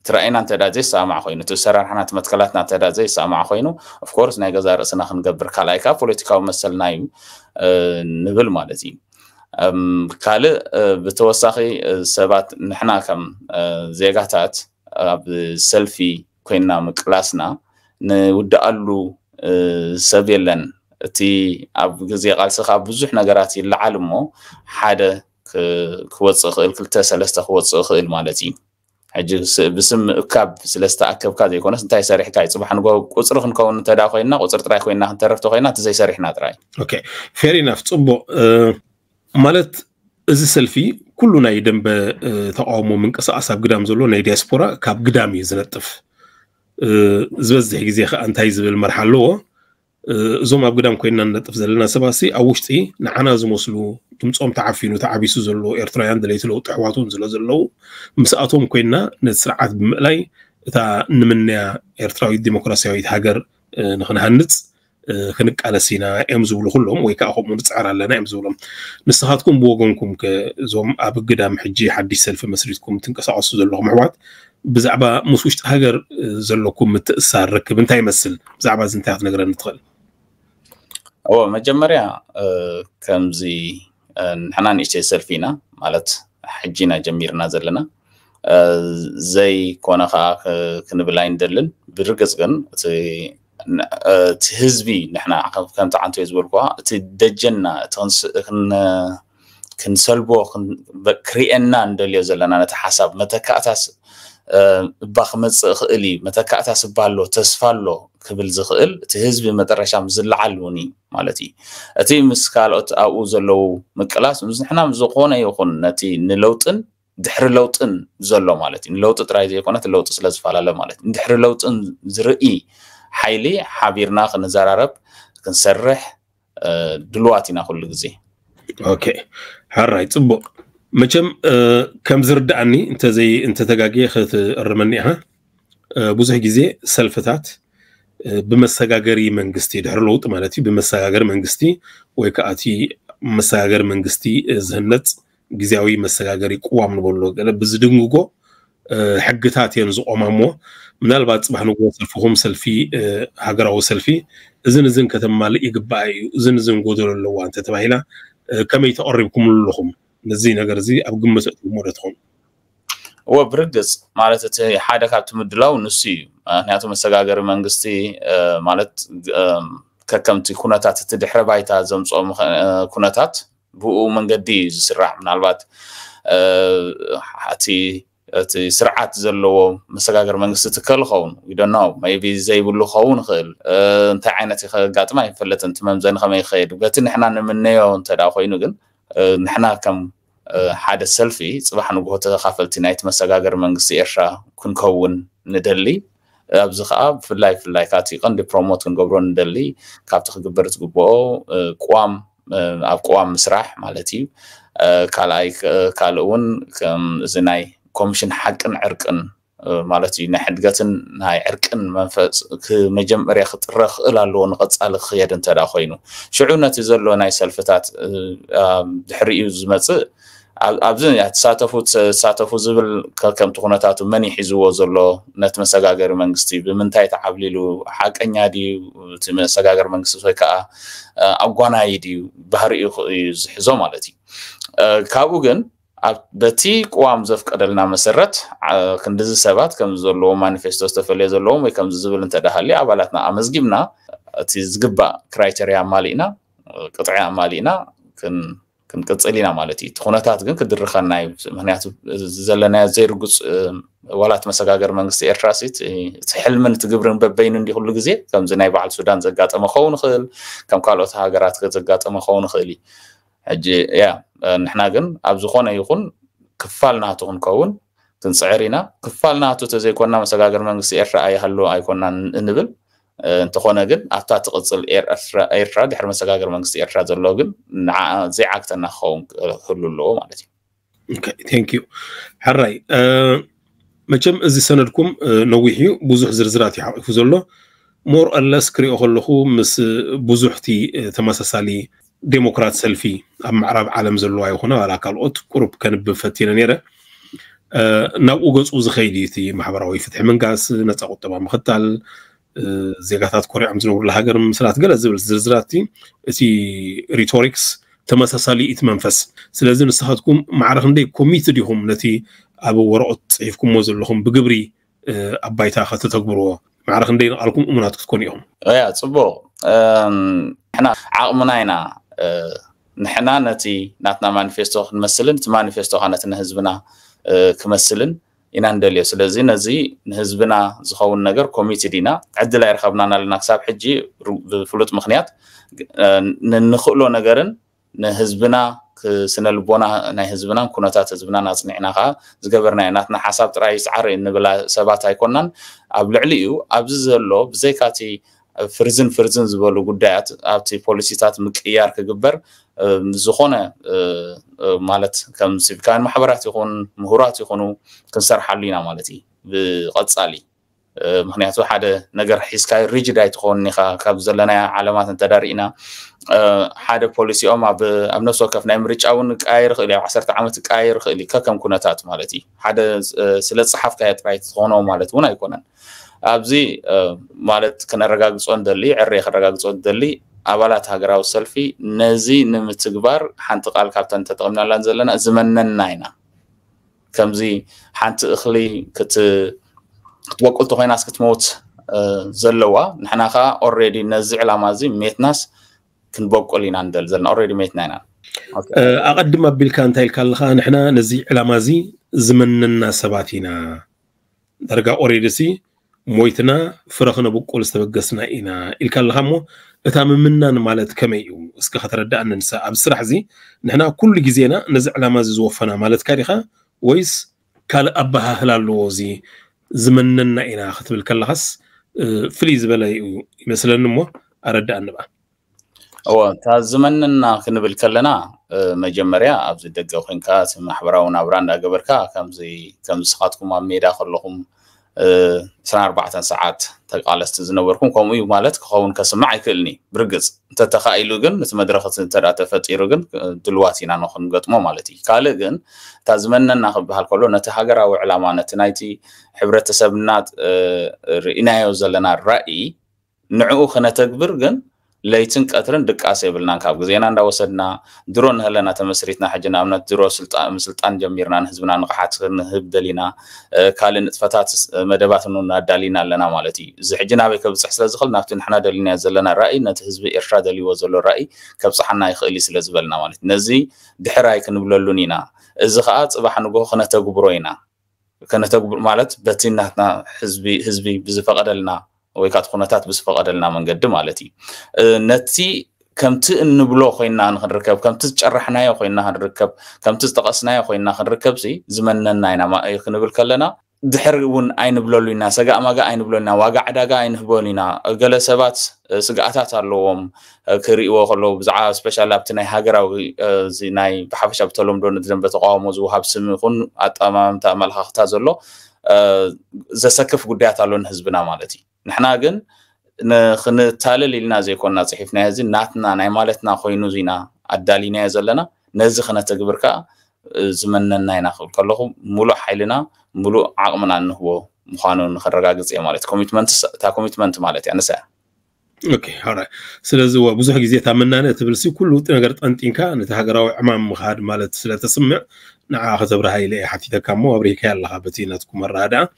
እቲ ራእይና እንተዳ ዘይሰማዕ ኮይኑ እቲ ሰራርሓና እቲ መትከላትና እንተዳ ዘይሰማዕ ኮይኑ ኦፍኮርስ ናይ ገዛ ርእስና ክንገብር ካልኣይ ካብ ፖለቲካዊ መሰልና እዩ ንብል ማለት እዩ ካልእ ብተወሳኺ ሰባት ንሕና ከም ዜጋታት ኣብ ሰልፊ ኮይንና ምቅላስና ንውዳኣሉ ሰብ የለን እቲ ኣብ ግዜ ቃልስኻ ብዙሕ ነገራት ይለዓል እሞ ሓደ ክወፅእ ይኽእል ክልተ ሰለስተ ክወፅእ ይኽእል ማለት እዩ ሕጂ ብስም እካብ ስለዝተኣከብካ ዘይኮነስ እንታይ ሰሪሕካ እዩ ፅባሕ ንጎ ቁፅሪ ክንከውን እንተዳ ኮይንና ቁፅሪ ጥራይ ኮይንና ክንተረፍቲ ኮይንና እቲ ዘይሰሪሕና ጥራይ ፌር ኢናፍ ፅቡቅ ማለት እዚ ሰልፊ ኩሉ ናይ ደንበ ተቃውሞ ምንቅስቃስ ኣብ ግዳም ዘሎ ናይ ዲያስፖራ ካብ ግዳም እዩ ዝነጥፍ ዝበዝሕ ግዜ ከዓ እንታይ ዝብል መርሓ ኣለዎ زوم أبغى دام كوين نند تفضلنا سباسي أوشتي نعنا زوم وصلوا تمتصوم وتعبي تعبيسو زلوا إرتريان دليتلو تحواتون زلوا زلوا مسأتهم كوينا نسرعات بملاي تا نمنع إرتراوي الديمقراطية ويتهاجر نحن هنتس خنق على سينا امزول كلهم ويك اخو من تسعر على لنا امزولهم نسهاتكم بوغونكم كزوم ابقدام حجي حد سلف مسريتكم تنقصعصوا زلهم حوات بزعبه مسوش هاجر زلكم متسار ركب انتي مسل بزعبه زنتي هات نقرا ندخل أو مجمرة آه، كمزي آه، نحنا نشتري سلفينا مالت حجينا جميل نازلنا آه، زي كونا خا كنبلاين درلن برقص غن تهزبي نحنا كنت عن تيزبور كوا تدجنا تنس كن كنسلبو كن بكرينا ندل يزلنا نتحسب متى كأتاس ባኽ መፅእ ኽእል እዩ መተካእታ ስባ ኣሎ ተስፋ ኣሎ ክብል ዝኽእል እቲ ህዝቢ መጠረሻ ዝለዓል እውን እዩ ማለት እዩ እቲ ምስ ካልኦት ኣብኡ ዘለው ምቅላስ ምስ ንሕና ዝኾነ ይኹን ነቲ ንለውጥን ድሕሪ ለውጥን ዘሎ ማለት እዩ ንለውጢ ጥራይ ዘይኮነት ለውጢ ስለዝፈላለ ማለት እዩ ድሕሪ ለውጥን ዝርኢ ሓይሊ ሓቢርና ክንዘራረብ ክንሰርሕ ድልዋት ኢና ኩሉ ግዜ ኦኬ ሓራይ ፅቡቅ መቸም ከም ዝርዳእኒ እንተዘይ እንተተጋግየ ክትእርመኒ ኢኻ ብዙሕ ግዜ ሰልፍታት ብመሰጋገሪ መንግስቲ ድሕሪ ለውጥ ማለት እዩ ብመሰጋገሪ መንግስቲ ወይ ከዓ እቲ መሰጋገሪ መንግስቲ ዝህነፅ ግዜያዊ መሰጋገሪ ቅዋም ንበሎ ገለ ብዝድንግጎ ሕግታት እየን ዝቆማ እሞ ምናልባት ፅባሕ ንጎ ሰልፊኹም ሰልፊ ሃገራዊ ሰልፊ እዝን እዝን ከተማልእ ይግባእ እዩ እዝን እዝን ጎደሎ ኣለዋ እንተተባሂላ ከመይ ተቐሪብኩም ኣለኹም ነዚ ነገር እዚ ኣብ ግመት እትግሞ ዶ ትኾኑ ወ ብርግፅ ማለት እቲ ሓደ ካብቲ ምድላው ንሱ እዩ ምክንያቱ መሰጋገሪ መንግስቲ ማለት ከከምቲ ኩነታት እቲ ድሕረ ባይታ ዘምፅኦ ኩነታት ብኡ መንገዲ እዩ ዝስራሕ ምናልባት እቲ እቲ ስርዓት ዘለዎ መሰጋገር መንግስቲ ትክእል ይኸውን ኢዶኖ ቢ ዘይብሉ ክኸውን ይኽእል እንታይ ዓይነት ከጋጥማ ይፈለጥ ንቲ መምዘኒ ከመይ ይኸይድ በቲ ንሕና ንምነዮ እንተዳ ኮይኑ ግን نحنا كم حدا سلفي صباح نقول هذا خافل تنايت مسجاجر من قصي إيشا كن كون ندلي أبزخ أب في اللايف اللايف كاتي قن دي بروموت كن قبرون ندلي كابتخ قبرت قبو قوام أب قوام مسرح مالتي كالاي كالون كم زناي كومشن حقن عرقن مالتي نحن قتن هاي عرقن منفس كمجمر يخط رخ إلى لون قطع الخيار انت لا خينو شعونا تزلو ناي سلفتات حريو زمتي ኣብዝን ተሳተፉ ተሳተፉ ዝብል ከምቲ ኩነታቱ መን ይሒዝዎ ዘሎ ነቲ መሰጋገሪ መንግስቲ ብምንታይ ተዓብሊሉ ሓቀኛ ድዩ እቲ መሰጋገሪ መንግስቲ ወይ ከዓ ኣጓናይ ድዩ ባህሪኡ እዩ ዝሕዞ ማለት እዩ ካብኡ ግን በቲ ቁዋም ዘፍቀደልና መሰረት ክንዲዚ ሰባት ከምዚ ዘለዎ ማኒፌስቶ ዝተፈለየ ዘለዎም ወይ ከምዚ ዝብል እንተዳሃልየ ኣባላትና ኣመዝጊብና እቲ ዝግባእ ክራይቴርያ ኣማሊእና ቅጥዒ ኣማሊእና ክንቅፅል ኢና ማለት እዩ እቲ ኩነታት ግን ክድርኸና እዩ ምክንያቱ ዘለናዮ ዘይርጉፅ ዋላት መሰጋገር መንግስቲ ኤርትራሲ እቲ ሕልምን እቲ ግብርን በበይኑ እንዲ ኩሉ ግዜ ከምዚ ናይ በዓል ሱዳን ዘጋጠመ ክኸውን ይኽእል ከም ካልኦት ሃገራት ዘጋጠመ ክኸውን ይኽእል እዩ ሕጂ ያ ንሕና ግን ኣብ ዝኾነ ይኹን ክፋል ናቱ ክንከውን ክንፅዕር ኢና ክፋል ናቱ ተዘይኮና መሰጋገር መንግስቲ ኤርትራ ኣይሃለዎ ኣይኮና እንብል እንተኾነ ግን ኣብታ ትቕፅል ኤርትራ ድሕሪ መሰጋገር መንግስቲ ኤርትራ ዘሎ ግን ዘይዓግተና ክኸውን ክህሉ ኣለዎ ማለት እዩ ቴንክ ዩ ሓራይ መቸም እዚ ሰነድኩም ነዊሕ እዩ ብዙሕ ዝርዝራት እዩ ሓቂፉ ዘሎ ሞር ኣለስ ክሪኦ ከለኹ ምስ ብዙሕቲ ተመሳሳሊ ዴሞክራት ሰልፊ ኣብ ምዕራብ ዓለም ዘለዎ ይኹነ ዋላ ካልኦት ቁሩብ ከንብብ ፈቲነ ነይረ ናብኡ ገፁ ዝኸይድ እቲ ማሕበራዊ ፍትሒ ምንጋስ ነፃ ቁጠባ ምኽታል ዜጋታት ኮሪዖም ዝነብሩሉ ሃገር ምስላት ገለ ዝብል ዝርዝራት እቲ ሪቶሪክስ ተመሳሳሊ ኢት መንፈስ ስለዚ ንስኻትኩም ማዕረ ክንደይ ኮሚትድ ዲኹም ነቲ ኣብ ወረቐት ፅሒፍኩምዎ ዘለኹም ብግብሪ ኣባይታ ከተተግብርዎ ማዕረ ክንደይ ንቓልኩም እሙናት ክትኮኑ ኢኹም ፅቡቅ ንሕና ዓቕሙና ኢና نحنا نتي ناتنا مانيفيستو نمثلن مانيفيستو خانتنا حزبنا كمثلن إن عندليه سلزي نزي نهزبنا زخون نجار كوميتي دينا عد لا يرخبنا على النكساب حجي فلوت مخنيات ننخلو نجارن نهزبنا كسنة البونا نهزبنا كنا تهزبنا نصنعنا خا زقبرنا نحن حساب رئيس عري نبلا سبعة هيكونن قبل عليو أبززلو بزيكاتي فرزن فرزن ዝበሉ ጉዳያት ኣብቲ ፖሊሲታት ምቅያር ክግበር ዝኾነ ማለት ከም ሲቪካን ማሕበራት ይኹን ምሁራት ይኹኑ ክንሰርሓሉ ኢና ማለት እዩ ብቐጻሊ ምክንያቱ ሓደ ነገር ሒዝካ ሪጅድ ኣይትኸውን ኒኻ ካብ ዘለናያ ዓለማት እንተዳርኢና ሓደ ፖሊሲኦም ኣብ ነፍሲ ወከፍ ናይ ምርጫ እውን ክቃየር ይኽእል እዩ ኣብ ዓሰርተ ዓመት ክቃየር ይኽእል እዩ ከከም ኩነታት ማለት እዩ ሓደ ስለ ፀሓፍካዮ ጥራይ ትኾኖ ማለት እውን ኣይኮነን ኣብዚ ማለት ክነረጋግፆ ንደሊ ዕረየ ክረጋግፆ ንደሊ ኣባላት ሃገራዊ ሰልፊ ነዚ ንምትግባር ሓንቲ ቃል ካብተን ተጠቅምናላን ዘለና ዝመነና ኢና ከምዚ ሓንቲ እክሊ ክትወቅልቲ ኮይናስ ክትመውት ዘለዋ ንሕና ከዓ ኦሬዲ ነዚ ዕላማ እዚ ሜትናስ ክንበቁል ኢና ንደሊ ዘለና ኦሬዲ ሜትና ኢና ኣቀድም ኣቢልካ እንታይ ኢልካ ኣለካ ንሕና ነዚ ዕላማ እዚ ዝመነና ሰባት ኢና ዳርጋ ኦሬዲ ሲ ሞይትና ፍረ ክነብቁል ዝተበገስና ኢና ኢልካ ኣለካ እሞ እታ ምምናን ማለት ከመይ እዩ እስኪ ከተረዳእኒ ንሳ ኣብ ስራሕ እዚ ንሕና ኩሉ ግዜና ነዚ ዕላማ እዚ ዝወፈና ማለትካ ዲኻ ወይስ ካልእ ኣባሃህል ኣለዎ እዚ ዝመነና ኢና ክትብል ከለኻስ ፍልይ ዝበለ እዩ ይመስለኒ እሞ ኣረዳእኒ በኣ እዎ እታ ዝመንና ክንብል ከለና መጀመርያ ኣብዚ ደገ ኮንካ ማሕበራዊ ናብራ እንዳገበርካ ከምዚ ከም ንስኻትኩም ኣብ ሜዳ ከለኹም 24 اه، ساعات تقالست زنوركم كومو يو مالت كخون كسمع يكلني برقز انت تخايلو جن مثل مدرخة انت لا تفتيرو جن دلواتي نانو خن قطمو مالتي كالا جن تازمنا ناخب بها الكلو نتهاجر او علامانة نايتي حبرة تسبنات اه، رئينايو زلنا الرأي نعوخ نتقبر جن ليتن كأترن دك أسيبلنا كاب جزينا عند وصلنا درون هلا نتمسريتنا حجنا أمنا درو سلطان سلطان جميرنا حزبنا نقحات نهب دلينا كالن فتات مدباتنا ندالينا لنا مالتي زحجنا بك بصحص لزخل نفتن حنا دلينا زلنا رأي نتحزب إرشاد لي وزل الرأي كبصحنا يخلي سلزبلنا مالت نزي دحراي كنبللونينا الزخات صباح نقول خنا تجبروينا كنا تجبر مالت بتينا حزبي حزبي بزفقدلنا ወይ ካብ ኩነታት ብዝፈቐደልና መንገዲ ማለት እዩ ነቲ ከምቲ እንብሎ ኮይንና ንክንርከብ ከምቲ ዝጨራሕናዮ ኮይንና ክንርከብ ከምቲ ዝጠቐስናዮ ኮይንና ክንርከብ ዝመነና ኢና ክንብል ከለና ድሕሪ እውን ኣይንብለሉ ኢና ሰጋእ ማጋ ኣይንብለሉ ኢና ዋጋ ዕዳጋ ኣይንህበሉ ኢና ገለ ሰባት ስጋኣታት ኣለዎም ክርእይዎ ከለዉ ብዛዕባ ስፔሻል ኣብቲ ናይ ሃገራዊ ናይ ብሓፈሻ ብተለምዶ ንደንበ ተቃውሞ ዝውሃብ ስም ይኹን ኣጠማምታ ኣመለካክታ ዘሎ ዘሰክፍ ጉዳያት ኣሎ ንህዝብና ማለት እዩ نحنا جن خن تالل لنا زي كنا صحيفنا هذي ناتنا نعمالتنا خوينو زينا أدالينا يزلنا نزخنا تجبرك زمننا هنا خل كلهم ملو حيلنا ملو عقمنا إنه هو مخانون نخرج مالت كوميتمنت تا كوميتمنت مالت يعني سأ اوكي هرا سلازي وبزح غزي تامنا انا تبلسي كله تنغر طنطينكا عمام مخاد مالت سلا تسمع نعا خزبر هاي لي حتي دكامو ابريكا يلا بتيناتكم الرادا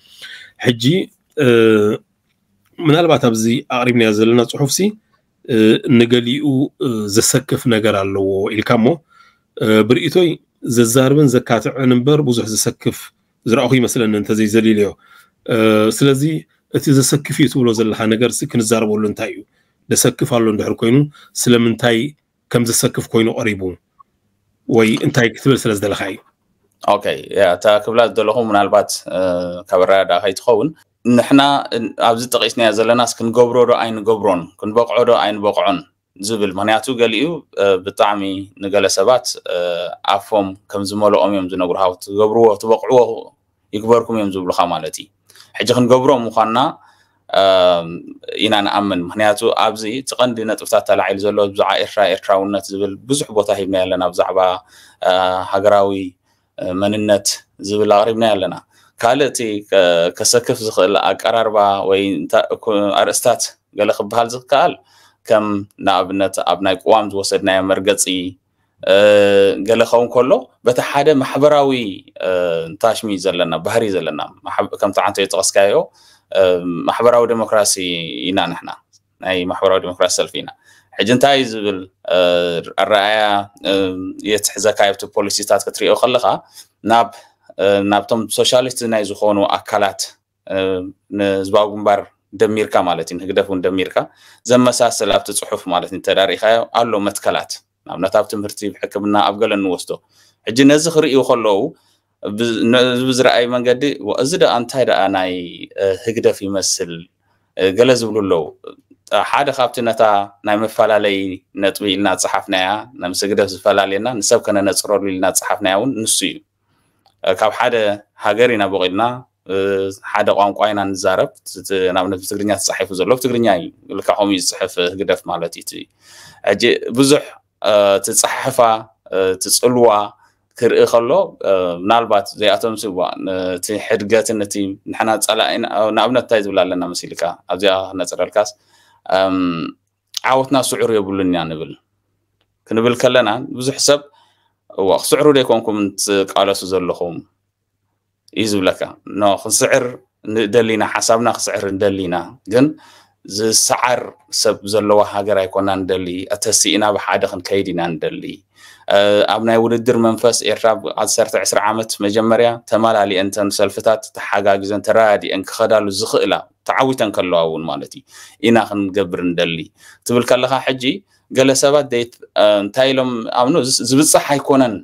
حجي أه ምናልባት ኣብዚ ኣቕሪብናዮ ዘለና ፅሑፍ ሲ ንገሊኡ ዘሰክፍ ነገር ኣለዎ ኢልካ እሞ ብርእቶይ ዘዛርብን ዘካትዕን እምበር ብዙሕ ዘሰክፍ ዝረእኹ ይመስለኒ እንተዘይዘሊለዮ ስለዚ እቲ ዘሰክፍ እዩ ትብሎ ዘለካ ነገር ክንዛረበሉ እንታይ እዩ ዘሰክፍ ኣሎ እንድሕር ኮይኑ ስለምንታይ ከም ዘሰክፍ ኮይኑ ቀሪቡ ወይ እንታይ ክትብል ስለ ዝደለካ እዩ ኦኬ እታ ክብላ ዘለኹም ምናልባት ካብ ኣረዳእካ ይትኸውን نحنا ابزي تقيسنا زلنا اسكن غبرو رو اين غبرون كن بقعو رو اين بقعون زبل منياتو قليو بطعمي نقال سبات افهم كم زمولو ام يم زنقر هاو تغبرو وتبقعو يكبركم يم زبل خامالتي حجي خن غبرو مخانا ينان امن منياتو ابزي تقن دينا تفتات تلعيل زلو بزعا ارشا ارشا ونات زبل بزح بوتا هيبنا لنا بزعبا هقراوي مننت زبل اغريبنا لنا كالتي كسكف الأقارب وين تا أرستات قال خبها الزكال كم نابنة أبناء قوام توسدنا مرقصي قال خون كله بتحدى محبراوي تاشمي زلنا بهري زلنا كم تعنت يتقص كايو محبراوي ديمقراسي ينا نحنا أي محبراوي ديمقراسي سلفينا حجنت عايز الرأي يتحزكايب تو بوليسيتات كتري أو خلقها ناب ናብቶም ሶሻሊስት ናይ ዝኾኑ ኣካላት ንህዝባዊ ግንባር ደሚርካ ማለት እዩ ንህግደፍ እውን ደሚርካ ዘመሳሰል ኣብቲ ፅሑፍ ማለት እዩ ተዳሪእካዮ ኣሎ መትከላት ንኣብነት ኣብ ትምህርቲ ሕክምና ኣብ ገለ ንወስዶ ሕጂ ነዚ ክርእዩ ከለዉ ብዝረኣዩ መንገዲ እዚ ደኣ እንታይ ደኣ ናይ ህግደፍ ይመስል ገለ ዝብሉ ኣለዉ ሓደ ካብቲ ነታ ናይ መፈላለይ ነጥቢ ኢልና ፅሓፍናያ ምስ ህግደፍ ዝፈላለየና ንሰብ ከነነፅረሉ ኢልና ፅሓፍናያ እውን ንሱ እዩ ካብ ሓደ ሃገር ኢና በቂልና ሓደ ቋንቋ ኢና ንዛረብ ንኣብነት ብትግርኛ ተፃሒፉ ዘሎ ብትግርኛ እዩ ልክዕ ከምኡ ዝፅሕፍ ህግደፍ ማለት እዩ ሕጂ ብዙሕ ትፀሓሕፋ ትፅልዋ ክርኢ ከሎ ምናልባት ዘይኣቶም ስዋ እቲ ሕድገትን እቲ ንሕና ፀላኢና ንኣብነት እንታይ ዝብል ኣለና መሲልካ ኣብዚኣ ክነፅረልካስ ዓወትና ስዑር የብሉን ኢና ንብል ክንብል ከለና ብዙሕ ሰብ وسعر لي كونكم انت قالوا سوزلهم يزو لك نو خسعر ندلينا حسابنا خسعر ندلينا جن زي سعر سب زلوا هاجر يكون ندلي اتسينا بحاجه خن كيدنا ندلي أبناء ولد در منفس إيرتاب عد سرت عسر عامت مجمريا تمال علي أنت سلفتات تحاجة جزن ترادي أنك خدال زخ إلى تعويت أنك اللو أول مالتي إنا خن قبر ندلي تبل كلها حجي ገለ ሰባት እንታይ ኢሎም ኣምኑ ዝብፅሕ ኣይኮነን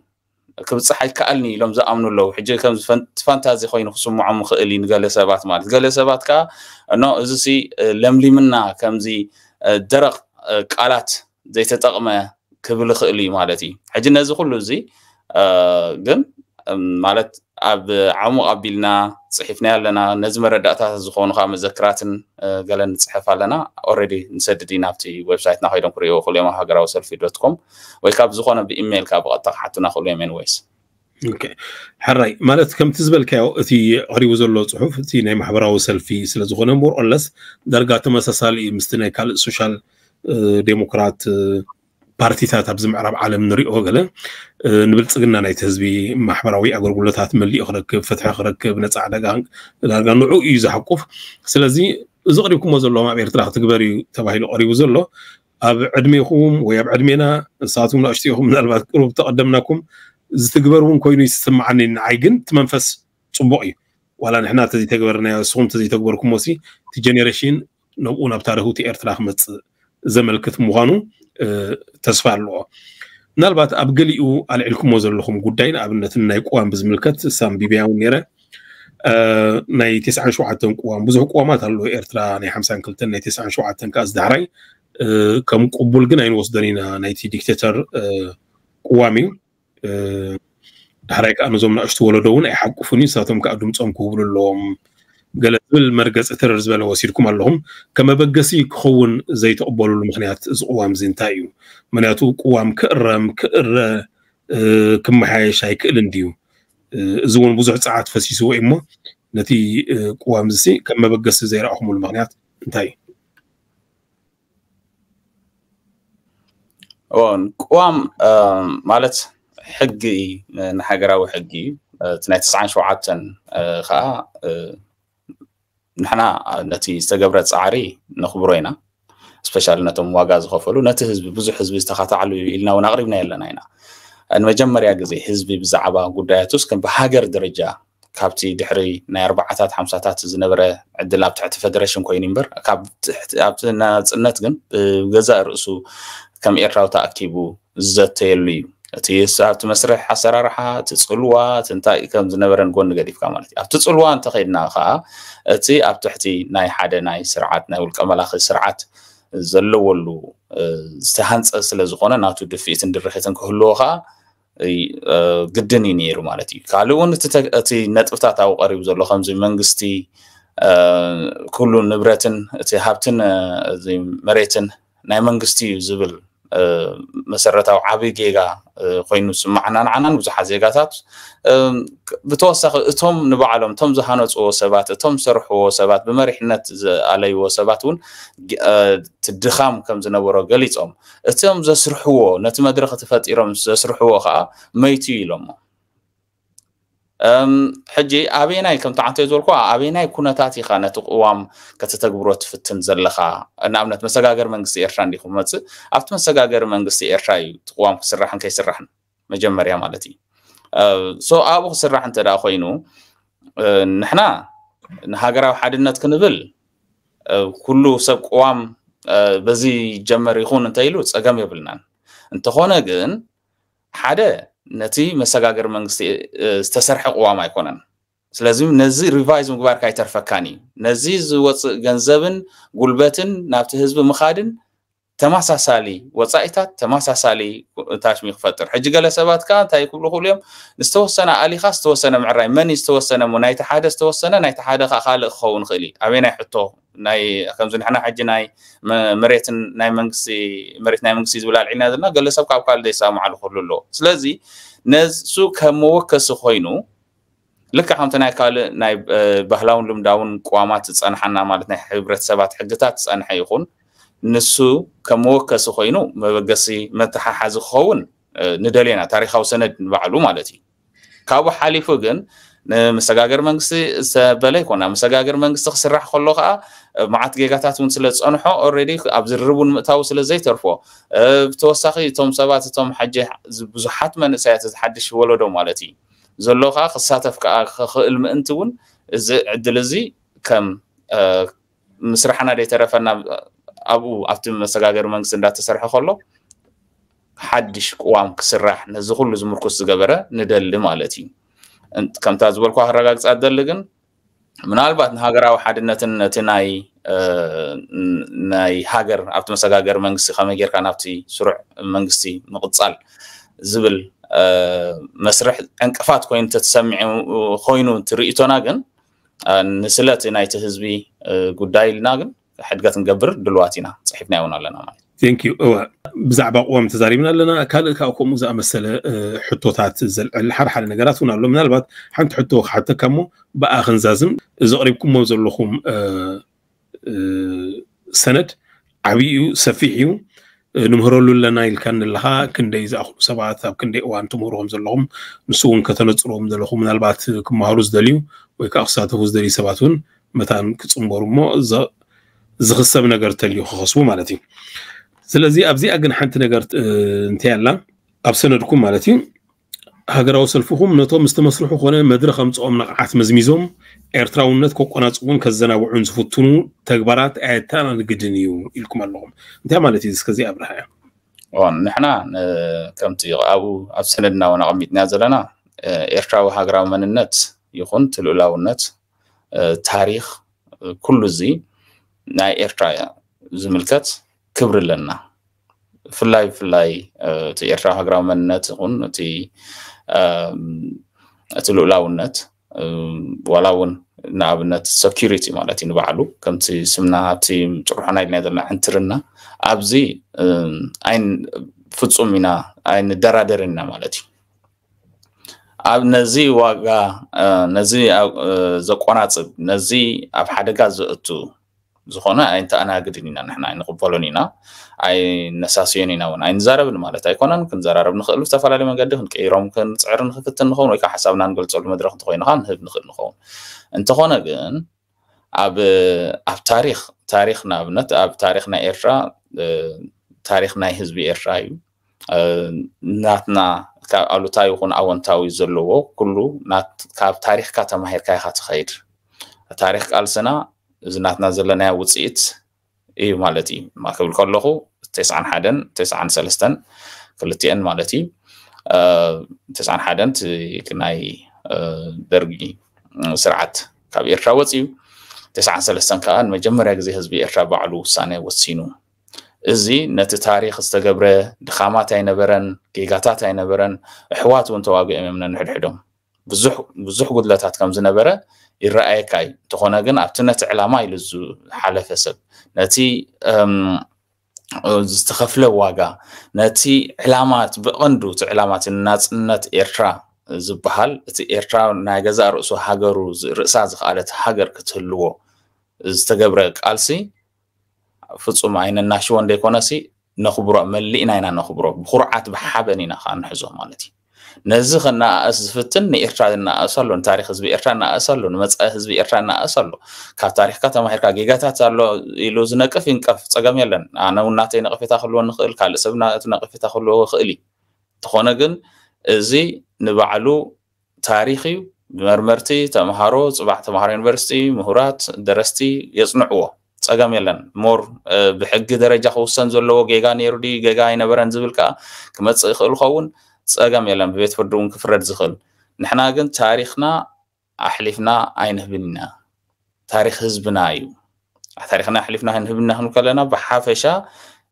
ክብፅሕ ኣይከኣልኒ ኢሎም ዝኣምኑ ኣለዉ ሕጂ ከም ፋንታዚ ኮይኑ ክስምዖም ክእል እዩ ንገለ ሰባት ማለት ገለ ሰባት ከዓ ኖ እዚ ሲ ለምሊምና ከምዚ ደረቕ ቃላት ዘይተጠቕመ ክብል ክእል እዩ ማለት እዩ ሕጂ ነዚ ኩሉ እዚ ግን ማለት ኣብ ዓሙቕ ኣቢልና ፅሒፍና ኣለና ነዚ መረዳእታት ዝኮኑ ከዓ መዘክራትን ገለ ንፅሕፍ ኣለና ኦረዲ ንሰድድ እዩ ናብቲ ዌብሳይትና ኮይዶም ክሪኦ ክእሉ እዮም ኣብ ሃገራዊ ሰልፊ ዶትኮም ወይ ካብ ዝኮነ ብኢሜይል ካብ ብቐጥታ ክሓቱና ክእሉ እዮም ኤንወይስ ሓራይ ማለት ከምቲ ዝበልካዮ እቲ ቀሪቡ ዘሎ ፅሑፍ እቲ ናይ ማሕበራዊ ሰልፊ ስለዝኮነ ሞር ኦለስ ዳርጋ ተመሳሳሊ ምስቲ ናይ ካልእ ሶሻል ዴሞክራት ፓርቲታት ኣብዚ ምዕራብ ዓለም ንሪኦ ገለ ንብልፅግና ናይቲ ህዝቢ ማሕበራዊ ኣገልግሎታት መሊኡ ክረክብ ፍትሒ ክረክብ ነፃ ዕደጋ ዳርጋ ንዑ እዩ ዝሓቁፍ ስለዚ እዚ ቀሪብኩሞ ዘለዎም ኣብ ኤርትራ ክትግበር እዩ ተባሂሉ ቀሪቡ ዘሎ ኣብ ዕድሜኹም ወይ ኣብ ዕድሜና ንሳትኩም ንኣሽትኢኹም ምናልባት ቅሩብ ተቐደምናኩም ዝትግበር እውን ኮይኑ ይስማዓኒ ንዓይ ግን እቲ መንፈስ ፅቡቅ እዩ ዋላ ንሕና ተዘይተገበርናዮ ንስኹም ተዘይተግበርኩምሲ እቲ ጀኔሬሽን ነብኡ ናብ ታሪክ እቲ ኤርትራ ክመፅእ ዘመልክት ምኳኑ ተስፋ ኣለዎ ምናልባት ኣብ ገሊኡ ኣልዕልኩሞ ዘለኹም ጉዳይ ንኣብነት ናይ ቅዋም ብዝምልከት ሳም ቢብያ እውን ነይረ ናይ 97 ቅዋም ብዙሕ ቅዋማት ኣለዎ ኤርትራ ናይ 52 ናይ 97 ከዓ ዝዳሕራይ ከም ቅቡል ግን ኣይንወስደን ኢና ናይቲ ዲክቴተር ቅዋም እዩ ዳሕራይ ከዓ ነዞም ናእሽቲ ወለዶ እውን ኣይሓቁፉን እዩ ንሳቶም ከዓ ድምፆም ክህብሉ ኣለዎም قال زبل مرقز اثر زبل وسيركم اللهم كما بقسي كخون زي تقبلوا المخنيات زقوام زين تايو منياتو قوام كرم كر كم حايش هاي كلن ديو زون بزوح ساعات فسيسو اما نتي قوام زي كما بقسي زي رأخم المخنيات انتايو اون قوام مالت حقي نحقراو حقي تنايت سعان شوعاتن خاها نحنا نتي استجبرة صعري نخبرينا سبيشال نتوم واجز خفلو نتي حزب بزو حزب استخطع له إلنا ونقربنا إلا نينا أن مجمر يا جزي حزب بزعبا قداتوس كان بهاجر درجة كابتي دحري ناي أربعة تات خمسة تات زنبرة عدل لاب تحت فدرشن كوينينبر كاب تحت أبت نات نتجن بجزء رؤسو كم إيراو تأكيبو زتيلو أتي سأبت مسرح حسر رحة تسألوا تنتا كم زنبرن قن قديف كمالتي أبت تسألوا أنت خير ناقة أتي أبت تحتي ناي حدا ناي سرعات ناي والكمال أخي سرعات زلوا ولو سهانس أصل زقنا ناتو دفيت إن درخيتن كهلوا خا قدني نيرو مالتي قالوا أن تت أتي نت أفتات أو قريب زلوا خمسة منجستي كلو نبرتن أتي هابتن زي مريتن ناي منجستي زبل مسرته عبي جيجا خوينو سمعنا عنا وزح زيجاتات بتوسق تم نبعلهم تم زهانوس أو سبات تم سرح أو سبات بمرحنة علي أو سباتون تدخام كم زنورا قليتهم تم زسرحوا نت ما درخت فات إيرام زسرحوا خا ما يتيلهم ሕጂ ኣበየናይ ከም ተዓንተዮ ዝበልኩ ኣበየናይ ኩነታት ኢኻ ነቲ ቅዋም ከተተግብሮ ትፍትን ዘለኻ ንኣብነት መሰጋገር መንግስቲ ኤርትራ እንዲኹ መፅእ ኣብቲ መሰጋገር መንግስቲ ኤርትራ እዩ እቲ ቅዋም ክስራሕን ከይስራሕን መጀመርያ ማለት እዩ ሶ ኣብኡ ክስራሕ እንተ ኮይኑ ንሕና ንሃገራዊ ሓድነት ክንብል ኩሉ ሰብ ቅዋም በዚ ጀመር ይኹን እንተኢሉ ፀገም የብልናን እንተኾነ ግን ሓደ ነቲ መሰጋገሪ መንግስቲ ዝተሰርሐ ቅዋም ኣይኮነን ስለዚ ነዚ ሪቫይዝ ምግባርካ ኣይተርፈካን እዩ ነዚ ዝወፅእ ገንዘብን ጉልበትን ናብቲ ህዝቢ ምኻድን ተመሳሳሊ ወፃኢታት ተመሳሳሊ ታሽሚ ክፈጥር ሕጂ ገለ ሰባት ከዓ እንታይ ክብሉ ክእሉ እዮም ዝተወሰነ ኣሊኻ ዝተወሰነ ምዕራይ መን ዝተወሰነ ናይቲ ሓደ ዝተወሰነ ናይቲ ሓደ ከዓ ካልእ ክኸውን ይኽእል እዩ ኣበይ ናይ ሕቶ ናይ ከምዚ ንሕና ሕጂ ናይ መሬት ናይ መንግስቲ መሬት ናይ መንግስቲ ዝብል ኣልዒልና ዘለና ገለ ሰብ ካብ ካልእ ዘይሰምዓሉ ክህሉ ኣለዎ ስለዚ ነሱ ከም መወከሲ ኮይኑ ልክዕ ከምቲ ናይ ካልእ ናይ ባህላውን ልምዳውን ቅዋማት ዝፀንሐና ማለት ናይ ሕብረተሰባት ሕግታት ዝፀንሐ ይኹን ንሱ ከም መወከሲ ኮይኑ መበገሲ መተሓሓዚ ክኸውን ንደልየና ታሪካዊ ሰነድ ንባዕሉ ማለት እዩ ካብኡ ሓሊፉ ግን ንመሰጋገር መንግስቲ ዝተበለ ይኮና መሰጋገር መንግስቲ ክስራሕ ከሎ ከዓ መዓት ጌጋታት እውን ስለፀንሖ ኦልሬዲ ኣብ ዝርርቡን ምእታዊ ስለዘይተርፎ ብተወሳኺ እቶም ሰባት እቶም ሓጂ ብዙሓት መንእሰያት ዝሓድሽ ወለዶ ማለት እዩ ዘሎ ከዓ ክሳተፍ ከዓ ክኽእል ምእንቲ እውን እዚ ዕድል እዚ ከም ምስራሕና ደይተረፈና ኣብኡ ኣብቲ መሰጋገሪ መንግስቲ እንዳተሰርሐ ከሎ ሓድሽ ቅዋም ክስራሕ ነዚ ኩሉ ዝምርኩስ ዝገበረ ንደሊ ማለት እዩ ከምታ ዝበልኩ ኣረጋግፃ ኣደሊ ግን ምናልባት ንሃገራዊ ሓድነትን እቲ ናይ ናይ ሃገር ኣብቲ መሰጋገር መንግስቲ ከመይ ጌርካ ናብቲ ስሩዕ መንግስቲ ምቅፃል ዝብል መስርሕ ዕንቅፋት ኮይኑ ተሰሚዑ ኮይኑ ትርእቶና ግን ንስለቲ ናይቲ ህዝቢ ጉዳይ ኢልና ግን ሕድገት ንገብር ድልዋት ኢና ፅሒፍና ይውን ኣለና ማለት እዩ ቴንክ ዩ እወ ብዛዕባ ቁዋም ተዛሪብና ኣለና ካልእ ካብ ከምኡ ዝኣመሰለ ሕቶታት ሓደ ሓደ ነገራት እውን ኣሎ ምናልባት ሓንቲ ሕቶ ክሓተካ እሞ ብኣ ክንዛዝም እዚ ቀሪብኩሞ ዘለኹም ሰነድ ዓብይ እዩ ሰፊሕ እዩ ንምህረሉ ኣለና ኢልካ ንለካ ክንደይ ዝኣኽሉ ሰባት ኣብ ክንደይ እዋን ትምህርዎም ዘለኹም ንሱ እውን ከተነፅርዎም ዘለኹም ምናልባት ክመሃሩ ዝደልዩ ወይ ከዓ ክሳተፉ ዝደልዩ ሰባት እውን መታን ክፅንበሩ እሞ ዝኽሰብ ነገር ተልዩ ክኸስቡ ማለት እዩ ስለዚ ኣብዚኣ ግን ሓንቲ ነገር እንታይ ኣላ ኣብ ሰነድኩም ማለት እዩ ሃገራዊ ሰልፍኹም ነቶም ዝተመስርሑ ኮነ መድረክ ኣምፅኦም ንቕዓት መዝሚዞም ኤርትራውነት ከቆናፅውን ከዘናውዑን ዝፍትኑ ተግባራት ኣየታና ንግድን እዩ ኢልኩም ኣለኹም እንታይ ማለት እዩ እስከዚ ኣብርሃ እያ ንሕና ከምቲ ኣብኡ ኣብ ሰነድና እውን ኣቐሚጥና ዘለና ኤርትራዊ ሃገራዊ መንነት ይኹን ትልእላውነት ታሪክ ኩሉ እዚ ናይ ኤርትራ ዝምልከት ክብር ኣለና ፍላይ ፍላይ እቲ ኤርትራ ሃገራዊ መንነት ይኹን እቲ እቲ ልኡላውነት ዋላ እውን ንኣብነት ሰኪሪቲ ማለት እዩ ንባዕሉ ከምቲ ስምና ኣብቲ ጭርሖና ኢልና ዘለና ሕንትርና ኣብዚ ኣይን ፍፁም ኢና ኣይንደራደርና ማለት እዩ ኣብ ነዚ ዋጋ ነዚ ዘቆናፅብ ነዚ ኣብ ሓደጋ ዘእቱ زخونه این تانهگری نیا نحنا این قبولی نیا این نساسی نیا و این زرب نماله تای کنن کن زرب نخل استفاده لی مگه دهن که ایرام کن سعر نخفت نخون وی که حساب نانگل تولم درخت خوی نخان هب نخل نخون انت خونه گن عب عب تاریخ تاریخ نبند عب تاریخ نایرا تاریخ نایحزبی ایرایو ناتنا کالو تایو خون آون تاوی زلوو کلو نات کاب تاریخ کاتم هرکای خات خیر تاریخ آلسنا ዝናትና ዘለናያ ውፅኢት እዩ ማለት እዩ ክብል ከለኹ ተስዓን ሓደን ተስዓን ሰለስተን ክልቲአን ማለት እዩ ተስዓን ሓደን ናይ ደርጊ ስርዓት ካብ ኤርትራ ወፂኡ ተስዓን ሰለስተን ከዓ ንመጀመርያ ግዜ ህዝቢ ኤርትራ ባዕሉ ውሳነ ወሲኑ እዚ ነቲ ታሪክ ዝተገብረ ድኻማት ኣይነበረን ጌጋታት ኣይነበረን ኣሕዋት እውን ተዋጊኦም እዮም ነንሕድሕዶም ብዙሕ ጉድለታት ከም ዝነበረ ይረኣየካ እዩ እንተኾነ ግን ኣብቲ ነቲ ዕላማ ኢሉ ዝሓለፈ ሰብ ነቲ ዝተኸፍለ ዋጋ ነቲ ዕላማት ብቐንዱ እቲ ዕላማት ናፅነት ኤርትራ ዝበሃል እቲ ኤርትራ ናይ ገዛእ ርእሱ ሃገሩ ርእሳ ዝኽኣለት ሃገር ክትህልዎ ዝተገብረ ቃልሲ ፍፁም ኣይነናሽዎ እንደይኮነሲ ነኽብሮ መሊእና ኢና ነኽብሮ ብኩርዓት ብሓበን ኢና ከዓ ንሕዞ ማለት እዩ نزخ الناس فتن إرتاع الناس الله تاريخ حزب إرتاع الناس الله نمت حزب إرتاع الناس الله كتاريخ كتما هيك عجيجات الله يلوزنا كفين كف تجمع لنا أنا وناتي نقف تأخذ لون خيل كل سبنا نقف تأخذ لون خيلي تخونا جن زي نبعلو تاريخي مرمرتي تمهارو صباح تمهارو يونيفرسيتي مهورات درستي يصنعوا ጸገም የለን ሞር ብሕጊ ደረጃ ክውሰን ዘለዎ ጌጋ ነይሩ ድዩ ጌጋ ኣይነበረን ዝብል ከዓ ክመፅእ ይኽእል ጸገም የለን ብቤት ፍርድ እውን ክፍረድ ዝኽእል ንሕና ግን ታሪክና ኣሕሊፍና ኣይንህብና ታሪክ ህዝብና እዩ ታሪክና ኣሕሊፍና ኣይንህብና ክንብ ከለና ብሓፈሻ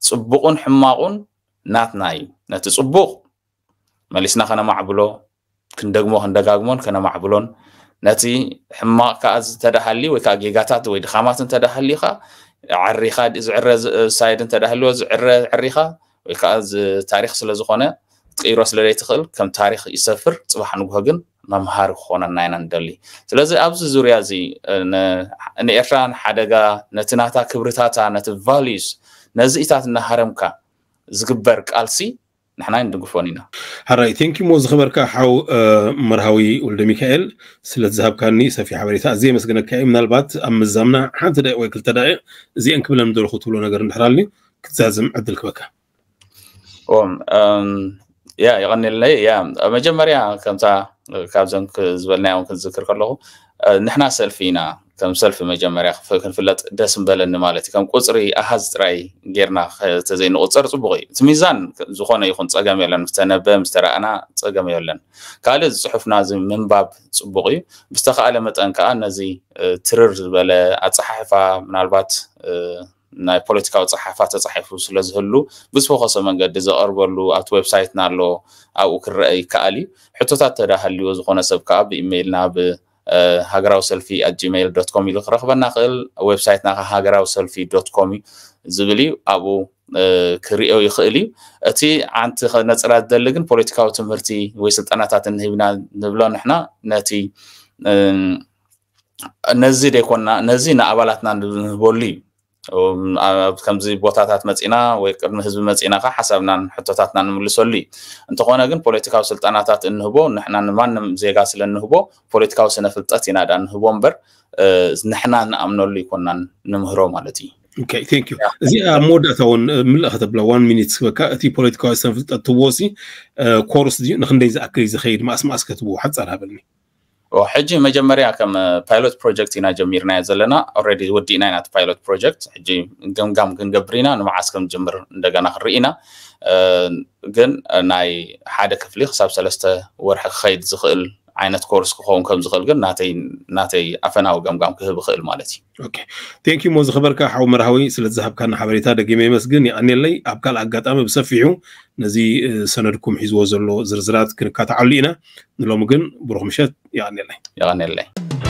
ፅቡቕን ሕማቑን ናትና እዩ ነቲ ፅቡቕ መሊስና ከነማዕብሎ ክንደግሞ ክንደጋግሞን ከነማዕብሎን ነቲ ሕማቅ ከዓ ዝተዳሃሊ ወይ ከዓ ጌጋታት ወይ ድኻማት እንተዳሃሊ ከዓ ዓሪኻ ዝዕረ ሳይድ እንተዳሃልዎ ዝዕረ ዕሪኻ ወይ ከዓ ታሪክ ስለ ዝኾነ ቀይሮ ስለለይ ትኽእል ከም ታሪክ ይሰፍር ፅባሕ ንግሆ ግን መምሃሪ ክኾነና ኢና ንደሊ ስለዚ ኣብዚ ዙርያ እዚ ንኤርትራ ንሓደጋ ነቲ ናታ ክብርታታ ነቲ ቫልዩስ ነዚ ኢታት እናሃረምካ ዝግበር ቃልሲ ንሕና ይንድግፎን ኢና ሓራይ ቴንኪሞ ዝኸበርካ ሓው መርሃዊ ወልደ ሚካኤል ስለ ዝሃብካኒ ሰፊሕ ሓበሬታ እዚ መስገነካ እዩ ምናልባት ኣብ ምዛምና ሓንቲ ደቂቕ ወይ ክልተ ደቂቕ እዚአን ክብለን ደልኩ ትብሎ ነገር እንድሕራልኒ ክትዛዝም ዕድል ክበካ يا يغني لي يا مجمريا كنتا كابزن كزبلنا وكنذكر كله نحنا سلفينا كان سلف مجمريا فكن فلات دسم بلن مالتي كان قصري احز راي غيرنا تزين قصر صبغي تميزان زخونا يخون صقام يلن مستنب مسترانا صقام يلن قال الصحفنا زي من باب صبغي بستخ على متان كان زي ترر بلا اصحفه منالبات أه ናይ ፖለቲካዊ ፀሓፋት ተፃሒፉ ስለ ዝህሉ ብዝፈኸሶ መንገዲ ዘቐርበሉ ኣብቲ ዌብሳይትና ኣሎ ኣብኡ ክረአ ይከኣል እዩ ሕቶታት ተዳሃልዎ ዝኾነ ሰብ ከዓ ብኢሜይልና ሃገራዊ ሰልፊ ኣት ጂሜይል ዶት ኮም ኢሉ ክረክበና ክእል ዌብሳይትና ከዓ ሃገራዊ ሰልፊ ዶት ኮም እዩ ዝብል እዩ ኣብኡ ክሪኦ ይኽእል እዩ እቲ ዓንቲ ነፅላ ዝደሊ ግን ፖለቲካዊ ትምህርቲ ወይ ስልጠናታት እንሂብና ንብሎ ንሕና ነቲ ነዚ ደይኮንና ነዚ ንኣባላትና ንህበሉ እዩ ከምዚ ቦታታት መፂና ወይ ቅድሚ ህዝቢ መፂና ከዓ ሓሳብናን ሕቶታትና ንምልሰሉ እዩ እንተኾነ ግን ፖለቲካዊ ስልጠናታት እንህቦ ንሕና ንማንም ዜጋ ስለ እንህቦ ፖለቲካዊ ስነ ፍልጠት ኢና ዳ ንህቦ እምበር ንሕና ንኣምነሉ ይኮናን ንምህሮ ማለት እዩ ቴንክ ዩ እዚ ኣብ መወዳእታ እውን ምልእኸ ተብላ ዋን ሚኒት ክበካ እቲ ፖለቲካዊ ስነ ፍልጠት ትቦሲ ኮርስ ንክንደይ ዝኣክል እዩ ዝኸይድ ማእስማእስ ከትብዎ ሓፃር ሃበልኒ ሕጂ መጀመርያ ከም ፓይሎት ፕሮጀክት ኢና ጀሚርና ዘለና ኦልሬዲ ወዲእና ኢና ፓይሎት ፕሮጀክት ሕጂ ግምጋም ክንገብር ኢና ንመዓስ ከም ጅምር እንደገና ክንርኢ ኢና ግን ናይ ሓደ ክፍሊ ክሳብ ሰለስተ ወርሒ ክኸይድ ዝኽእል ዓይነት ኮርስ ክኸውን ከም ዝኽእል ግን ናተይ ኣፈናዊ ገምጋም ክህብ ይኽእል ማለት እዩ ቴንኪ ሞ ዝኸበርካ ሓዊ መርሃዊ ስለዝሃብካና ሓበሬታ ደጊመ ይመስግን ይኣኒለይ ኣብ ካልእ ኣጋጣሚ ብሰፊሑ ነዚ ሰነድኩም ሒዝዎ ዘሎ ዝርዝራት ክንከታዓሉ ኢና ንሎሚ ግን ብሩክ ምሸት ይኣኒለይ ይቐኒለይ